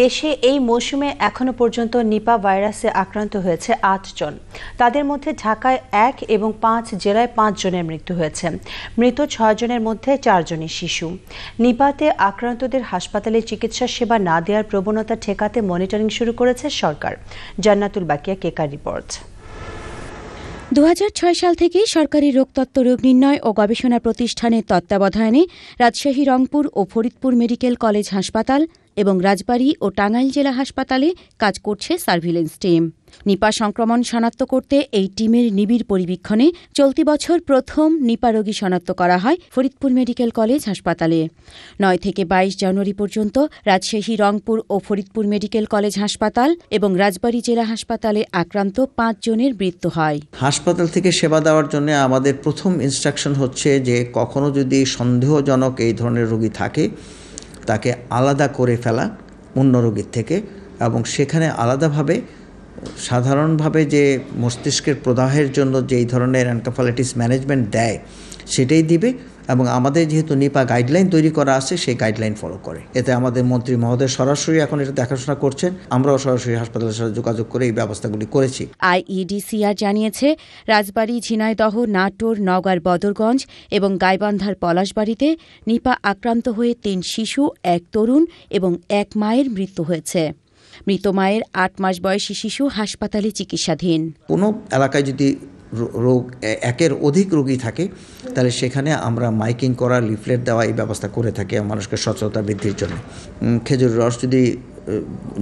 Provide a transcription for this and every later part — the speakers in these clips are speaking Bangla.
দেশে এই মৌসুমে এখনো পর্যন্ত নিপা ভাইরাসে আক্রান্ত হয়েছে আটজন তাদের মধ্যে ঢাকায় এক এবং পাঁচ জেলায় পাঁচ জনের মৃত্যু হয়েছে মৃত ছয়জনের মধ্যে চারজনই শিশু নিপাতে আক্রান্তদের হাসপাতালে চিকিৎসা সেবা না দেওয়ার প্রবণতা ঠেকাতে মনিটরিং শুরু করেছে সরকার জান্নাতুল বাকিয়া কেকার রিপোর্ট দু সাল থেকে সরকারি রোগতত্ত্ব রোগ নির্ণয় ও গবেষণা প্রতিষ্ঠানের তত্ত্বাবধানে রাজশাহী রংপুর ও ফরিদপুর মেডিকেল কলেজ হাসপাতাল এবং রাজবাড়ী ও টাঙ্গাইল জেলা হাসপাতালে কাজ করছে সার্ভিলেন্স টিম নিপা সংক্রমণ শনাক্ত করতে এই টিমের নিবিড় পরিবীক্ষণে চলতি বছর প্রথম নিপা রোগী শনাক্ত করা হয় ফরিদপুর মেডিকেল কলেজ হাসপাতালে নয় থেকে বাইশ জানুয়ারি পর্যন্ত রাজশাহী রংপুর ও ফরিদপুর মেডিকেল কলেজ হাসপাতাল এবং রাজবাড়ী জেলা হাসপাতালে আক্রান্ত পাঁচ জনের মৃত্যু হয় হাসপাতাল থেকে সেবা দেওয়ার জন্য আমাদের প্রথম ইনস্ট্রাকশন হচ্ছে যে কখনো যদি সন্দেহজনক এই ধরনের রোগী থাকে তাকে আলাদা করে ফেলা অন্য রোগীর থেকে এবং সেখানে আলাদাভাবে সাধারণভাবে যে মস্তিষ্কের প্রদাহের জন্য যেই ধরনের অ্যানকাফালাইটিস ম্যানেজমেন্ট দেয় সেটাই দিবে এবং আমাদের যেহেতু নিপা গাইডলাইন তৈরি করা আছে সেই গাইডলাইন ফলো করে এতে আমাদের মন্ত্রী মহোদয় সরাসরি এখন এটা দেখাশোনা করছেন আমরাও সরাসরি হাসপাতালের সাথে যোগাযোগ করে এই ব্যবস্থাগুলি করেছি আইইডিসিআর জানিয়েছে রাজবাড়ী ঝিনাইদহ নাটোর নওগাঁর বদরগঞ্জ এবং গাইবান্ধার পলাশবাড়িতে নিপা আক্রান্ত হয়ে তিন শিশু এক তরুণ এবং এক মায়ের মৃত্যু হয়েছে মৃত মায়ের আট মাস বয়সী শিশু হাসপাতালে চিকিৎসাধীন কোনো এলাকায় যদি রোগ একের অধিক রোগী থাকে তাহলে সেখানে আমরা মাইকিং করা লিফলেট দেওয়া এই ব্যবস্থা করে থাকি মানুষকে সচেতনতা বৃদ্ধির জন্য খেজুর রস যদি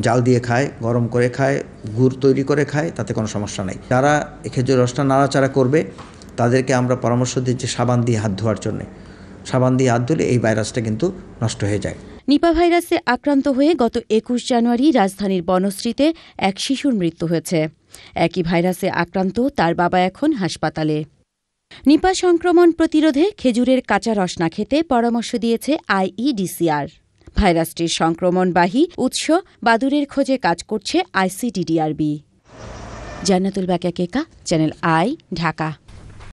জাল দিয়ে খায় গরম করে খায় গুড় তৈরি করে খায় তাতে কোনো সমস্যা নেই যারা খেজুর রসটা নাড়াচাড়া করবে তাদেরকে আমরা পরামর্শ দিচ্ছি সাবান দিয়ে হাত ধোয়ার জন্যে সাবান দিয়ে হাত ধুলে এই ভাইরাসটা কিন্তু নষ্ট হয়ে যায় নিপা ভাইরাসে আক্রান্ত হয়ে গত একুশ জানুয়ারি রাজধানীর বনশ্রীতে এক শিশুর মৃত্যু হয়েছে একই ভাইরাসে আক্রান্ত তার বাবা এখন হাসপাতালে নিপা সংক্রমণ প্রতিরোধে খেজুরের কাঁচা রস না খেতে পরামর্শ দিয়েছে আইইডিসিআর ভাইরাসটির সংক্রমণবাহী উৎস বাদুরের খোঁজে কাজ করছে আইসিডিডিআরবি জান্নাতুল বাকা কেকা চ্যানেল আই ঢাকা